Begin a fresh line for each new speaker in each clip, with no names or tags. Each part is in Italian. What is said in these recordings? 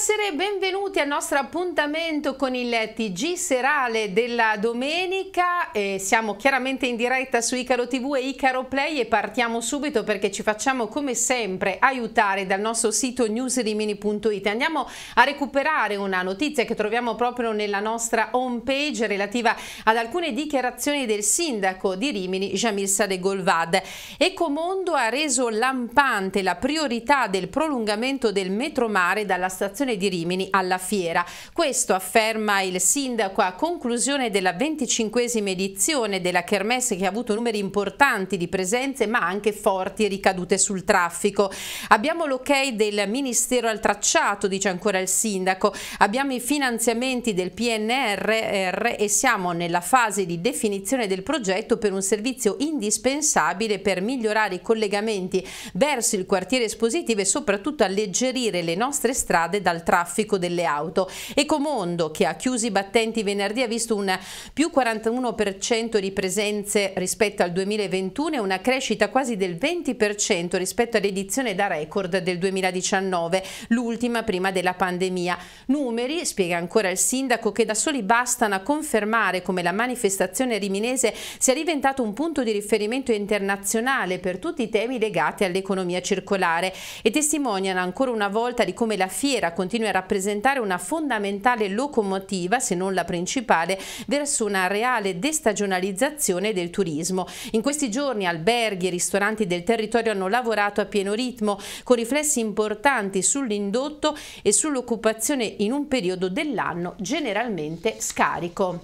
essere benvenuti al nostro appuntamento con il TG serale della domenica. E siamo chiaramente in diretta su Icaro TV e Icaro Play e partiamo subito perché ci facciamo come sempre aiutare dal nostro sito newsrimini.it. Andiamo a recuperare una notizia che troviamo proprio nella nostra home page relativa ad alcune dichiarazioni del sindaco di Rimini, Jamil Sadegolvad. Ecomondo ha reso lampante la priorità del prolungamento del metromare dalla stazione Comune di Rimini alla fiera. Questo afferma il sindaco a conclusione della 25esima edizione della Kermesse che ha avuto numeri importanti di presenze ma anche forti ricadute sul traffico. Abbiamo l'ok del Ministero al tracciato, dice ancora il sindaco, abbiamo i finanziamenti del PNRR e siamo nella fase di definizione del progetto per un servizio indispensabile per migliorare i collegamenti verso il quartiere espositivo e soprattutto alleggerire le nostre strade dal al traffico delle auto. Ecomondo, che ha chiuso i battenti venerdì, ha visto un più 41% di presenze rispetto al 2021 e una crescita quasi del 20% rispetto all'edizione da record del 2019, l'ultima prima della pandemia. Numeri, spiega ancora il sindaco, che da soli bastano a confermare come la manifestazione riminese sia diventata un punto di riferimento internazionale per tutti i temi legati all'economia circolare e testimoniano ancora una volta di come la fiera continui a rappresentare una fondamentale locomotiva, se non la principale, verso una reale destagionalizzazione del turismo. In questi giorni alberghi e ristoranti del territorio hanno lavorato a pieno ritmo, con riflessi importanti sull'indotto e sull'occupazione in un periodo dell'anno generalmente scarico.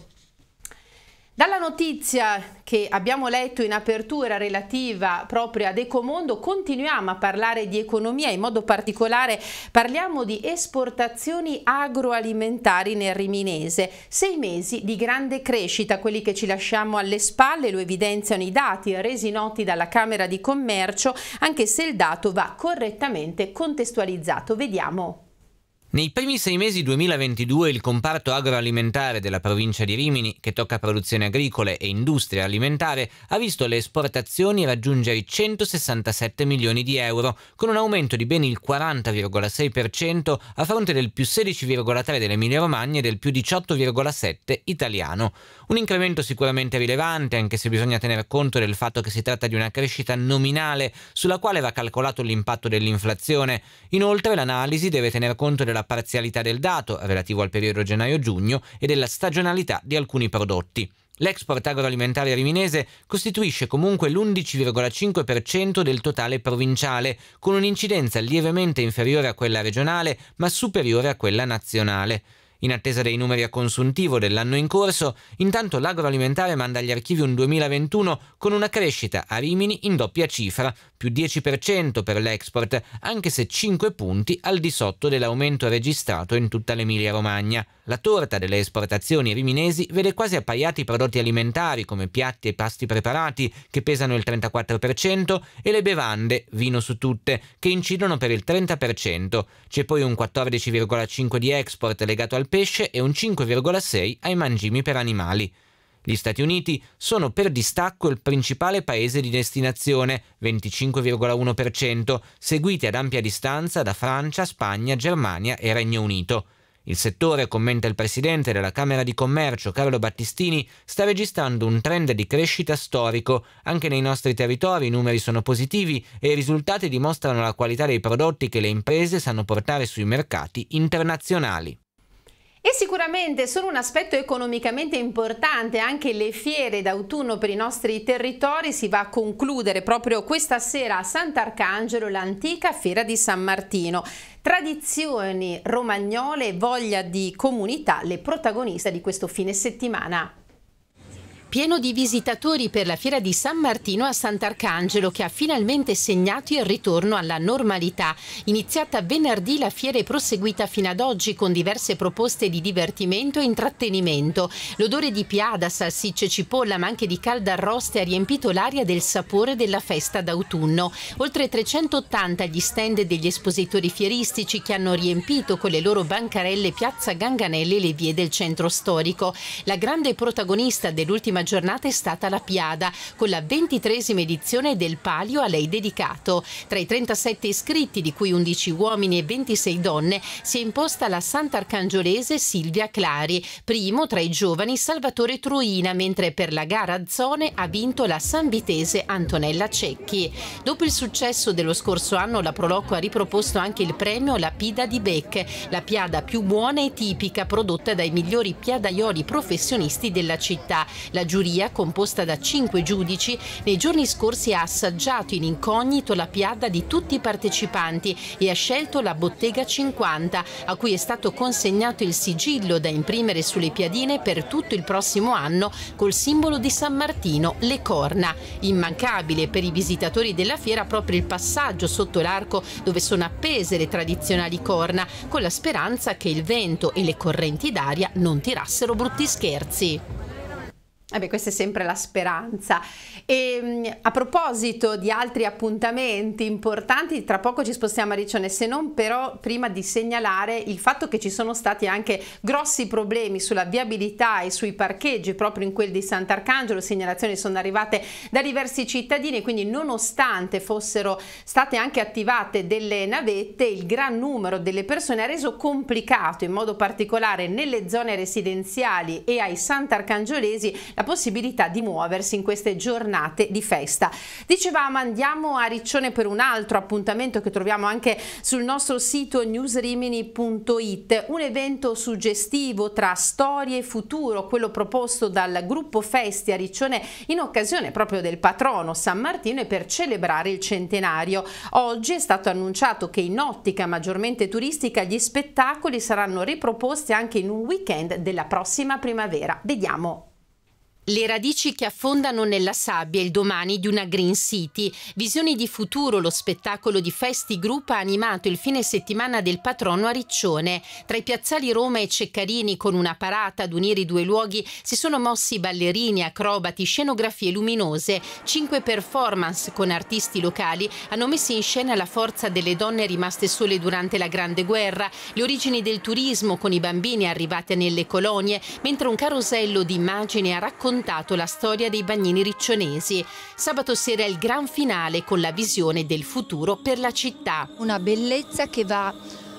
Dalla notizia che abbiamo letto in apertura relativa proprio ad Ecomondo continuiamo a parlare di economia, in modo particolare parliamo di esportazioni agroalimentari nel Riminese. Sei mesi di grande crescita, quelli che ci lasciamo alle spalle, lo evidenziano i dati resi noti dalla Camera di Commercio, anche se il dato va correttamente contestualizzato. Vediamo.
Nei primi sei mesi 2022 il comparto agroalimentare della provincia di Rimini, che tocca produzione agricole e industria alimentare, ha visto le esportazioni raggiungere i 167 milioni di euro, con un aumento di ben il 40,6% a fronte del più 16,3 dell'Emilia Romagna e del più 18,7 italiano. Un incremento sicuramente rilevante, anche se bisogna tener conto del fatto che si tratta di una crescita nominale sulla quale va calcolato l'impatto dell'inflazione. Inoltre l'analisi deve tener conto della parzialità del dato relativo al periodo gennaio-giugno e della stagionalità di alcuni prodotti. L'export agroalimentare riminese costituisce comunque l'11,5% del totale provinciale, con un'incidenza lievemente inferiore a quella regionale ma superiore a quella nazionale. In attesa dei numeri a consuntivo dell'anno in corso, intanto l'agroalimentare manda agli archivi un 2021 con una crescita a Rimini in doppia cifra, più 10% per l'export, anche se 5 punti al di sotto dell'aumento registrato in tutta l'Emilia Romagna. La torta delle esportazioni riminesi vede quasi appaiati i prodotti alimentari come piatti e pasti preparati che pesano il 34% e le bevande, vino su tutte, che incidono per il 30%. C'è poi un 14,5% di export legato al pesce e un 5,6% ai mangimi per animali. Gli Stati Uniti sono per distacco il principale paese di destinazione, 25,1%, seguiti ad ampia distanza da Francia, Spagna, Germania e Regno Unito. Il settore, commenta il presidente della Camera di Commercio Carlo Battistini, sta registrando un trend di crescita storico. Anche nei nostri territori i numeri sono positivi e i risultati dimostrano la qualità dei prodotti che le imprese sanno portare sui mercati internazionali.
E sicuramente sono un aspetto economicamente importante anche le fiere d'autunno per i nostri territori si va a concludere proprio questa sera a Sant'Arcangelo l'antica fiera di San Martino. Tradizioni romagnole e voglia di comunità le protagoniste di questo fine settimana pieno di visitatori per la fiera di San Martino a Sant'Arcangelo che ha finalmente segnato il ritorno alla normalità. Iniziata venerdì la fiera è proseguita fino ad oggi con diverse proposte di divertimento e intrattenimento. L'odore di piada, salsicce e cipolla ma anche di calda arroste ha riempito l'aria del sapore della festa d'autunno. Oltre 380 gli stand degli espositori fieristici che hanno riempito con le loro bancarelle Piazza Ganganelli e le vie del centro storico. La grande protagonista dell'ultima giornata è stata la Piada, con la ventitresima edizione del Palio a lei dedicato. Tra i 37 iscritti, di cui 11 uomini e 26 donne, si è imposta la sant'arcangiolese Silvia Clari, primo tra i giovani Salvatore Truina, mentre per la gara Zone ha vinto la sanvitese Antonella Cecchi. Dopo il successo dello scorso anno, la Proloco ha riproposto anche il premio La Pida di Beck, la piada più buona e tipica prodotta dai migliori piadaioli professionisti della città. La giuria, composta da cinque giudici, nei giorni scorsi ha assaggiato in incognito la piada di tutti i partecipanti e ha scelto la Bottega 50, a cui è stato consegnato il sigillo da imprimere sulle piadine per tutto il prossimo anno col simbolo di San Martino, le corna. Immancabile per i visitatori della fiera proprio il passaggio sotto l'arco dove sono appese le tradizionali corna, con la speranza che il vento e le correnti d'aria non tirassero brutti scherzi. Vabbè, questa è sempre la speranza. E ehm, a proposito di altri appuntamenti importanti, tra poco ci spostiamo a Riccione, se non però prima di segnalare il fatto che ci sono stati anche grossi problemi sulla viabilità e sui parcheggi, proprio in quel di Sant'Arcangelo, segnalazioni sono arrivate da diversi cittadini, quindi nonostante fossero state anche attivate delle navette, il gran numero delle persone ha reso complicato, in modo particolare nelle zone residenziali e ai Sant'Arcangiolesi, la possibilità di muoversi in queste giornate di festa. Dicevamo andiamo a Riccione per un altro appuntamento che troviamo anche sul nostro sito newsrimini.it, un evento suggestivo tra storie e futuro, quello proposto dal gruppo Festi a Riccione in occasione proprio del patrono San Martino e per celebrare il centenario. Oggi è stato annunciato che in ottica maggiormente turistica gli spettacoli saranno riproposti anche in un weekend della prossima primavera. Vediamo le radici che affondano nella sabbia il domani di una Green City. Visioni di futuro, lo spettacolo di Festi Group ha animato il fine settimana del patrono a Riccione. Tra i piazzali Roma e Ceccarini, con una parata ad unire i due luoghi, si sono mossi ballerini, acrobati, scenografie luminose. Cinque performance con artisti locali hanno messo in scena la forza delle donne rimaste sole durante la Grande Guerra, le origini del turismo con i bambini arrivati nelle colonie, mentre un carosello di immagini ha raccontato raccontato la storia dei bagnini riccionesi. Sabato sera il gran finale con la visione del futuro per la città. Una bellezza che va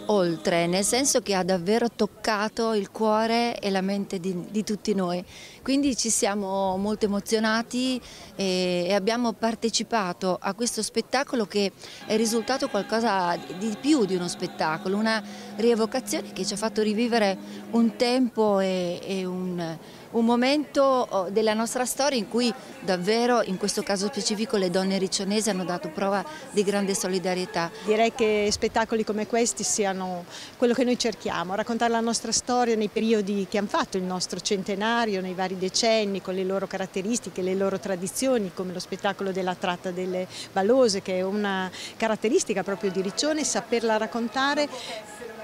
oltre, nel senso che ha davvero toccato il cuore e la mente di, di tutti noi. Quindi ci siamo molto emozionati e, eh, e, abbiamo partecipato a questo spettacolo che è risultato qualcosa di più di uno spettacolo, una rievocazione che ci ha fatto rivivere un tempo e, e un un momento oh, della nostra storia in cui davvero in questo caso specifico le
donne riccionesi hanno dato prova di grande solidarietà. Direi che spettacoli come questi siano quello che noi cerchiamo, raccontare la nostra storia nei periodi che hanno fatto il nostro centenario, nei vari decenni, con le loro caratteristiche, le loro tradizioni, come lo spettacolo della tratta delle balose che è una caratteristica proprio di Riccione, saperla raccontare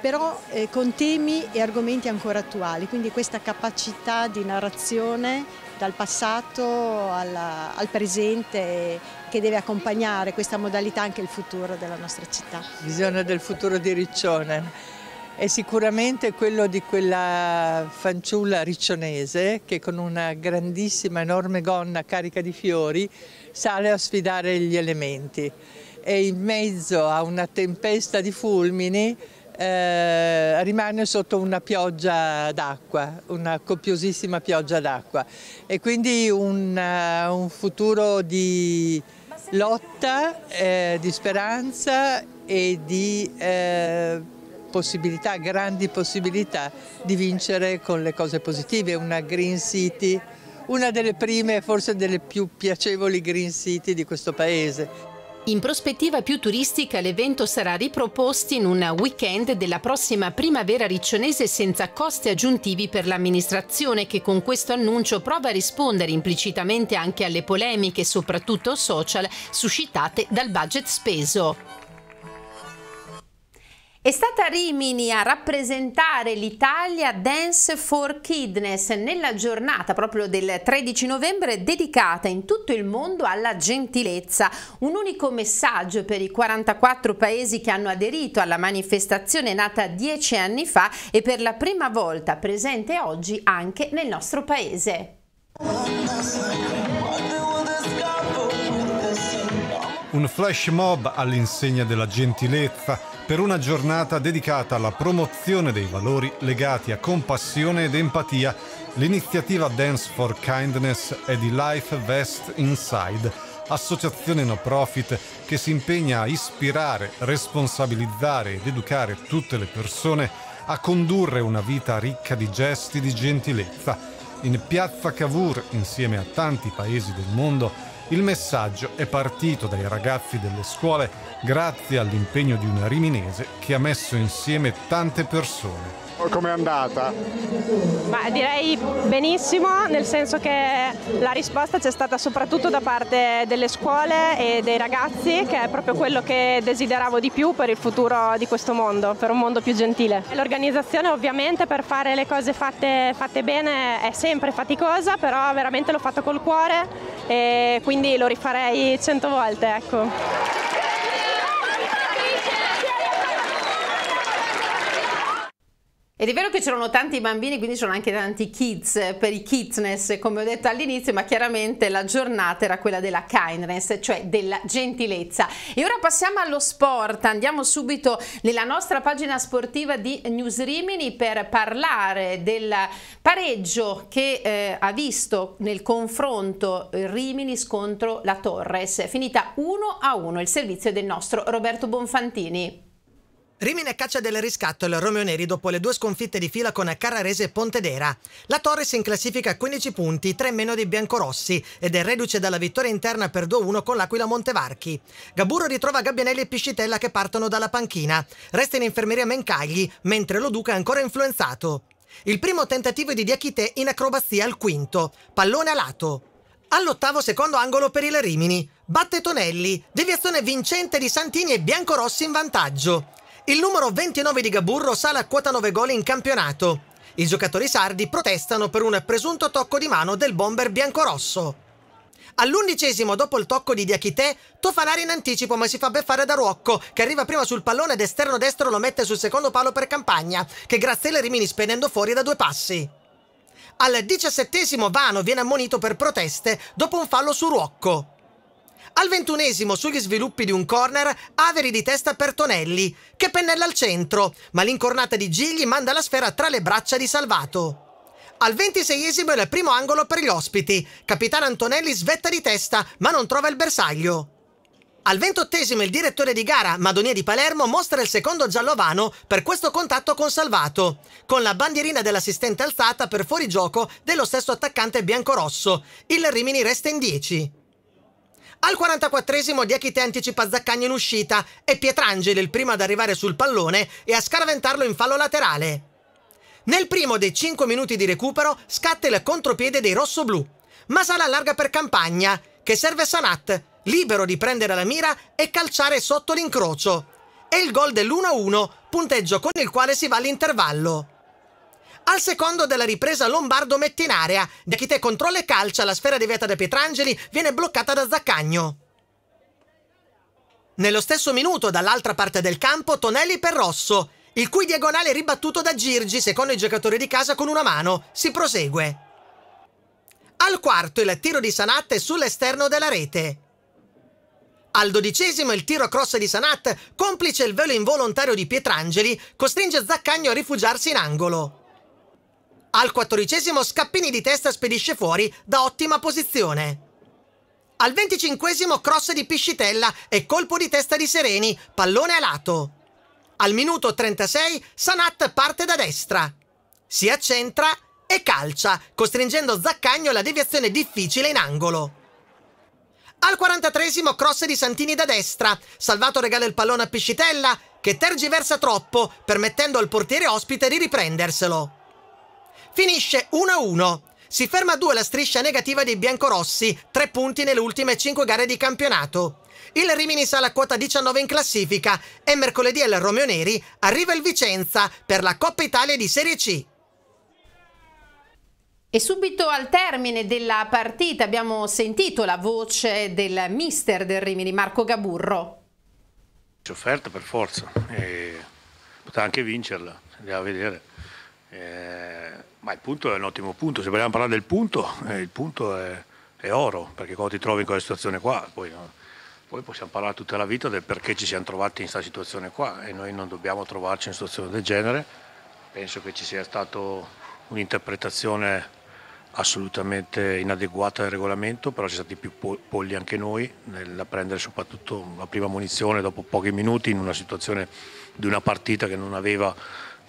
però eh, con temi e argomenti ancora attuali, quindi questa capacità di narrazione dal passato alla, al presente che deve accompagnare questa modalità anche il futuro della nostra città.
Visione del futuro di Riccione è sicuramente quello di quella fanciulla riccionese che con una grandissima, enorme gonna carica di fiori sale a sfidare gli elementi e in mezzo a una tempesta di fulmini eh, rimane sotto una pioggia d'acqua, una copiosissima pioggia d'acqua e quindi un, uh, un futuro di lotta, eh, di speranza e di eh, possibilità, grandi possibilità di vincere con le cose positive, una
Green City, una delle prime, forse delle più piacevoli Green City di questo paese. In prospettiva più turistica l'evento sarà riproposto in un weekend della prossima primavera riccionese senza costi aggiuntivi per l'amministrazione che con questo annuncio prova a rispondere implicitamente anche alle polemiche, soprattutto social, suscitate dal budget speso. È stata Rimini a rappresentare l'Italia Dance for Kidness nella giornata proprio del 13 novembre dedicata in tutto il mondo alla gentilezza, un unico messaggio per i 44 paesi che hanno aderito alla manifestazione nata dieci anni fa e per la prima volta presente oggi anche nel nostro paese.
Un flash mob all'insegna della gentilezza per una giornata dedicata alla promozione dei valori legati a compassione ed empatia, l'iniziativa Dance for Kindness è di Life Vest Inside, associazione no profit che si impegna a ispirare, responsabilizzare ed educare tutte le persone a condurre una vita ricca di gesti di gentilezza. In piazza Cavour, insieme a tanti paesi del mondo, il messaggio è partito dai ragazzi delle scuole grazie all'impegno di una riminese che ha messo insieme tante persone come è andata?
Ma direi
benissimo, nel senso che la risposta c'è stata soprattutto da parte delle scuole e dei ragazzi, che è proprio quello che desideravo di più per il futuro di questo mondo, per un mondo più gentile. L'organizzazione ovviamente per fare le cose fatte, fatte bene è sempre faticosa, però veramente l'ho fatto col cuore e quindi lo rifarei cento
volte. Ecco. Ed è vero che c'erano tanti bambini, quindi c'erano anche tanti kids eh, per i kidsness, come ho detto all'inizio, ma chiaramente la giornata era quella della kindness, cioè della gentilezza. E ora passiamo allo sport, andiamo subito nella nostra pagina sportiva di News Rimini per parlare del pareggio che eh, ha visto nel confronto Rimini scontro la Torres, finita 1 a 1 il servizio del nostro Roberto Bonfantini. Rimini Rimine caccia
del riscatto il Romeo Neri dopo le due sconfitte di fila con Carrarese e Pontedera. La Torres in classifica a 15 punti, 3 meno di Biancorossi ed è reduce dalla vittoria interna per 2-1 con l'Aquila Montevarchi. Gaburro ritrova Gabbianelli e Piscitella che partono dalla panchina. Resta in infermeria Mencagli, mentre lo Duca è ancora influenzato. Il primo tentativo di Diachite in acrobazia al quinto, pallone a lato. All'ottavo secondo angolo per il Rimini. Batte Tonelli, deviazione vincente di Santini e Biancorossi in vantaggio. Il numero 29 di Gaburro sale a quota 9 gol in campionato. I giocatori sardi protestano per un presunto tocco di mano del bomber biancorosso. All'undicesimo, dopo il tocco di Diachité, Tofanari in anticipo ma si fa beffare da Ruocco, che arriva prima sul pallone ed esterno destro lo mette sul secondo palo per Campagna, che Graziella rimini spedendo fuori da due passi. Al diciassettesimo Vano viene ammonito per proteste dopo un fallo su Ruocco. Al ventunesimo sugli sviluppi di un corner, Averi di testa per Tonelli, che pennella al centro, ma l'incornata di Gigli manda la sfera tra le braccia di Salvato. Al ventiseiesimo è il primo angolo per gli ospiti. Capitano Antonelli svetta di testa, ma non trova il bersaglio. Al ventottesimo il direttore di gara, Madonia di Palermo, mostra il secondo giallovano per questo contatto con Salvato, con la bandierina dell'assistente alzata per fuorigioco dello stesso attaccante biancorosso. Il Rimini resta in 10. Al 44esimo Diachite anticipa Zaccagni in uscita e Pietrangeli il primo ad arrivare sul pallone e a scaraventarlo in fallo laterale. Nel primo dei 5 minuti di recupero scatta il contropiede dei rossoblù, ma sale allarga per Campagna, che serve Sanat, libero di prendere la mira e calciare sotto l'incrocio. E il gol dell'1-1, punteggio con il quale si va all'intervallo. Al secondo della ripresa Lombardo mette in area. Diachite controlla e calcia, la sfera deviata da Pietrangeli viene bloccata da Zaccagno. Nello stesso minuto, dall'altra parte del campo, Tonelli per Rosso, il cui diagonale è ribattuto da Girgi, secondo i giocatori di casa, con una mano. Si prosegue. Al quarto il tiro di Sanat è sull'esterno della rete. Al dodicesimo il tiro a cross di Sanat, complice il velo involontario di Pietrangeli, costringe Zaccagno a rifugiarsi in angolo. Al quattordicesimo Scappini di testa spedisce fuori da ottima posizione. Al venticinquesimo cross di Piscitella e colpo di testa di Sereni, pallone a lato. Al minuto 36 Sanat parte da destra. Si accentra e calcia, costringendo Zaccagno alla deviazione difficile in angolo. Al 43 cross di Santini da destra, Salvato regala il pallone a Piscitella, che tergiversa troppo, permettendo al portiere ospite di riprenderselo. Finisce 1-1. Si ferma a 2 la striscia negativa dei biancorossi, 3 punti nelle ultime 5 gare di campionato. Il Rimini sale a quota 19 in classifica e mercoledì al Romeo Neri arriva il Vicenza per la Coppa Italia di Serie C.
E subito al termine della partita abbiamo sentito la voce del mister del Rimini, Marco Gaburro.
Sofferta per forza, e poteva anche vincerla, andiamo a vedere. E eh, ma il punto è un ottimo punto, se vogliamo parlare del punto, eh, il punto è, è, oro, perché quando ti trovi in questa situazione qua, poi, no? poi, possiamo parlare tutta la vita del perché ci siamo trovati in questa situazione qua e noi non dobbiamo trovarci in una situazione del genere, penso che ci sia stata un'interpretazione assolutamente inadeguata del regolamento, però ci siamo stati più polli anche noi nel prendere soprattutto la prima munizione dopo pochi minuti in una situazione di una partita che non aveva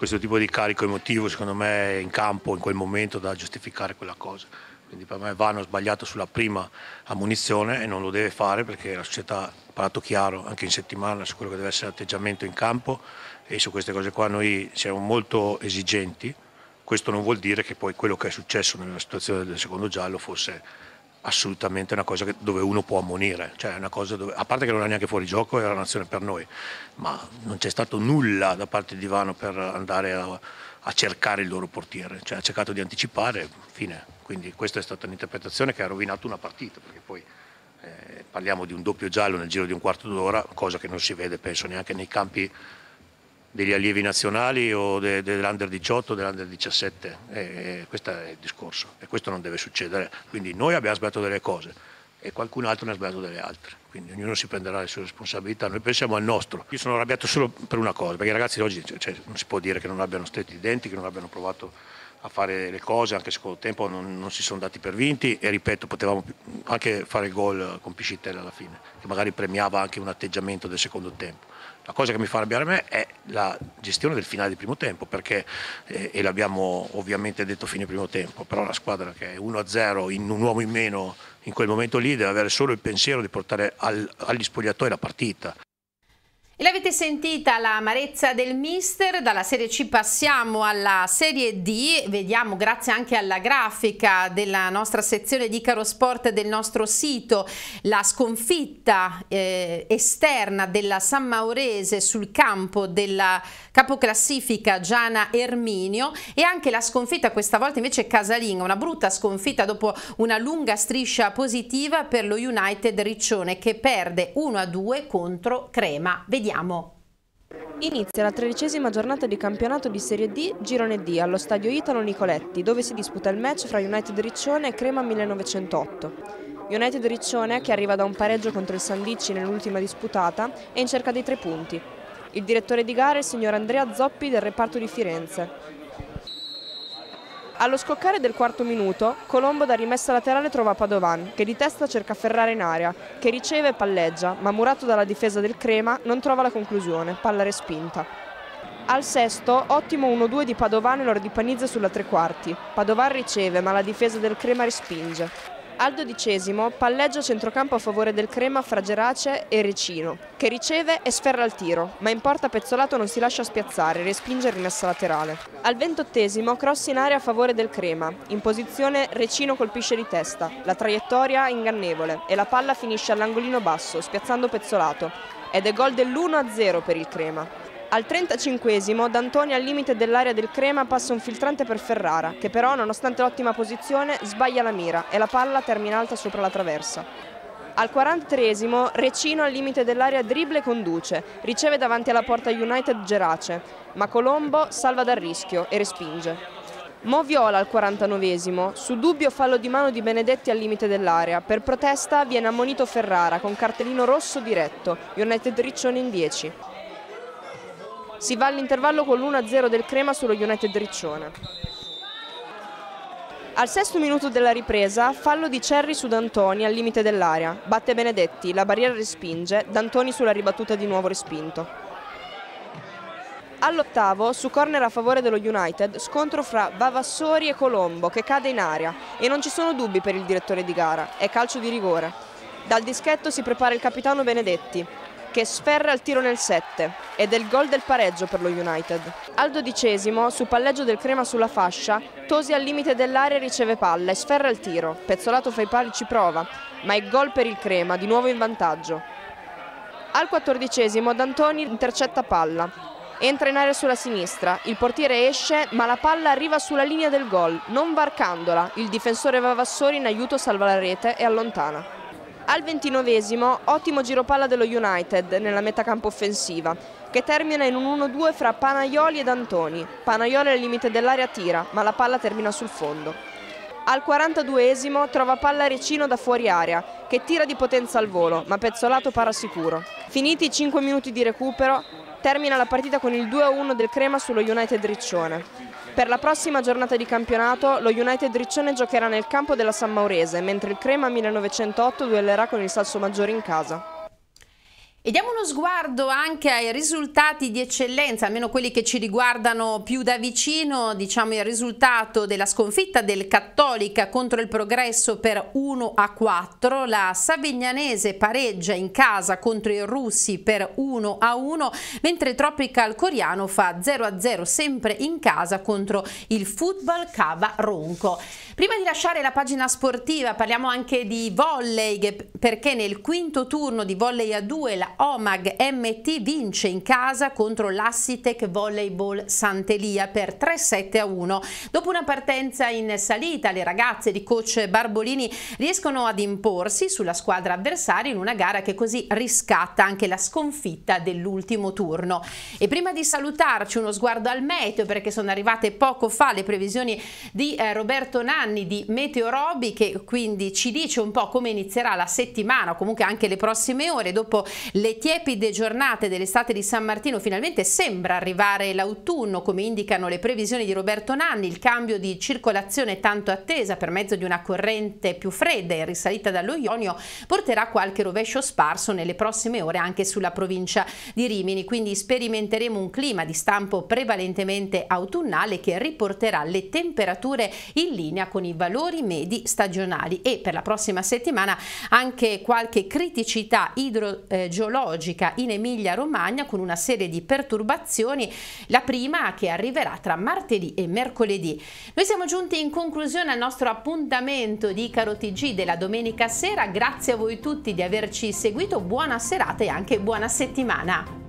questo tipo di carico emotivo secondo me in campo in quel momento da giustificare quella cosa. Quindi per me Vano ha sbagliato sulla prima ammunizione e non lo deve fare perché la società ha parlato chiaro anche in settimana su quello che deve essere l'atteggiamento in campo e su queste cose qua noi siamo molto esigenti. Questo non vuol dire che poi quello che è successo nella situazione del secondo giallo fosse assolutamente una cosa che, dove uno può ammonire, cioè una cosa dove, a parte che non era neanche fuori gioco, era un'azione per noi, ma non c'è stato nulla da parte di Ivano per andare a, a cercare il loro portiere, cioè ha cercato di anticipare, fine. Quindi questa è stata un'interpretazione che ha rovinato una partita, perché poi eh, parliamo di un doppio giallo nel giro di un quarto d'ora, cosa che non si vede penso neanche nei campi degli allievi nazionali o de, dell'under 18 dell'under 17 e, e questo è il discorso e questo non deve succedere quindi noi abbiamo sbagliato delle cose e qualcun altro ne ha sbagliato delle altre quindi ognuno si prenderà le sue responsabilità noi pensiamo al nostro io sono arrabbiato solo per una cosa perché i ragazzi oggi cioè, cioè non si può dire che non abbiano stretto i denti che non abbiano provato a fare le cose anche secondo tempo non, non si sono dati per vinti e ripeto potevamo anche fare il gol con Piscitella alla fine che magari premiava anche un atteggiamento del secondo tempo la cosa che mi fa arrabbiare a me è la gestione del finale di primo tempo, perché, eh, e l'abbiamo ovviamente detto fine primo tempo, però la squadra che è 1-0 in un uomo in meno in quel momento lì deve avere solo il pensiero di portare al, agli spogliatoi la partita.
E l'avete sentita l'amarezza del mister, dalla Serie C passiamo alla Serie D, vediamo grazie anche alla grafica della nostra sezione di Sport del nostro sito la sconfitta eh, esterna della San Maurese sul campo della capoclassifica Giana Erminio e anche la sconfitta questa volta invece casalinga, una brutta sconfitta dopo una lunga striscia positiva per lo United Riccione che perde 1-2 contro Crema. Vediamo Vediamo. Inizia la tredicesima giornata
di campionato di Serie D, Girone D, allo stadio Italo Nicoletti, dove si disputa il match fra United Riccione e Crema 1908. United Riccione, che arriva da un pareggio contro il Sandicci nell'ultima disputata, è in cerca dei tre punti. Il direttore di gara è il signor Andrea Zoppi del reparto di Firenze. Allo scoccare del quarto minuto, Colombo da rimessa laterale trova Padovan, che di testa cerca Ferrara in area, che riceve e palleggia, ma murato dalla difesa del Crema non trova la conclusione, palla respinta. Al sesto, ottimo 1-2 di Padovan e lo ripanizza sulla tre quarti. Padovan riceve, ma la difesa del Crema respinge. Al dodicesimo palleggia centrocampo a favore del Crema fra Gerace e Recino, che riceve e sferra il tiro, ma in porta Pezzolato non si lascia spiazzare, respinge rimessa laterale. Al ventottesimo cross in area a favore del Crema, in posizione Recino colpisce di testa, la traiettoria è ingannevole e la palla finisce all'angolino basso, spiazzando Pezzolato, ed è gol dell'1-0 per il Crema. Al 35 D'Antoni al limite dell'area del Crema passa un filtrante per Ferrara, che però, nonostante l'ottima posizione, sbaglia la mira e la palla termina alta sopra la traversa. Al 43 Recino al limite dell'area dribble e conduce, riceve davanti alla porta United Gerace, ma Colombo salva dal rischio e respinge. Moviola al 49 su dubbio fallo di mano di Benedetti al limite dell'area. Per protesta viene ammonito Ferrara con cartellino rosso diretto, United Riccione in 10. Si va all'intervallo con l'1-0 del Crema sullo United Riccione. Al sesto minuto della ripresa, fallo di Cerri su D'Antoni al limite dell'area. Batte Benedetti, la barriera respinge, D'Antoni sulla ribattuta di nuovo respinto. All'ottavo, su corner a favore dello United, scontro fra Vavassori e Colombo che cade in area e non ci sono dubbi per il direttore di gara, è calcio di rigore. Dal dischetto si prepara il capitano Benedetti, che sferra il tiro nel 7 ed è il gol del pareggio per lo United. Al dodicesimo, su palleggio del Crema sulla fascia, Tosi al limite dell'area riceve palla e sferra il tiro. Pezzolato fra i pali ci prova, ma è gol per il Crema, di nuovo in vantaggio. Al quattordicesimo D'Antoni intercetta palla. Entra in area sulla sinistra, il portiere esce ma la palla arriva sulla linea del gol, non varcandola. Il difensore Vavassori in aiuto salva la rete e allontana. Al ventinovesimo, ottimo giropalla dello United nella metà campo offensiva, che termina in un 1-2 fra Panaioli ed Antoni. Panaioli al limite dell'area tira, ma la palla termina sul fondo. Al 42esimo trova palla Recino da fuori area, che tira di potenza al volo, ma Pezzolato para sicuro. Finiti i 5 minuti di recupero, termina la partita con il 2-1 del Crema sullo United Riccione. Per la prossima giornata di campionato lo United Riccione giocherà nel campo della San Maurese, mentre il Crema 1908 duellerà con il Salso Maggiore in casa.
E diamo uno sguardo anche ai risultati di eccellenza, almeno quelli che ci riguardano più da vicino, diciamo il risultato della sconfitta del Cattolica contro il Progresso per 1 a 4, la Savignanese pareggia in casa contro i Russi per 1 a 1, mentre Tropical Coriano fa 0 a 0 sempre in casa contro il Football Cava Ronco. Prima di lasciare la pagina sportiva parliamo anche di volley perché nel quinto turno di volley a 2 la Omag MT vince in casa contro l'Assitec Volleyball Sant'Elia per 3-7 a 1. Dopo una partenza in salita le ragazze di coach Barbolini riescono ad imporsi sulla squadra avversaria in una gara che così riscatta anche la sconfitta dell'ultimo turno. E prima di salutarci uno sguardo al meteo perché sono arrivate poco fa le previsioni di eh, Roberto Nanni di Meteorobi che quindi ci dice un po' come inizierà la settimana o comunque anche le prossime ore dopo le le tiepide giornate dell'estate di San Martino finalmente sembra arrivare l'autunno, come indicano le previsioni di Roberto Nanni, il cambio di circolazione tanto attesa per mezzo di una corrente più fredda e risalita dallo Ionio porterà qualche rovescio sparso nelle prossime ore anche sulla provincia di Rimini, quindi sperimenteremo un clima di stampo prevalentemente autunnale che riporterà le temperature in linea con i valori medi stagionali e per la prossima settimana anche qualche criticità idrogeologica eh, meteorologica in Emilia-Romagna con una serie di perturbazioni, la prima che arriverà tra martedì e mercoledì. Noi siamo giunti in conclusione al nostro appuntamento di Caro TG della domenica sera, grazie a voi tutti di averci seguito, buona serata e anche buona settimana.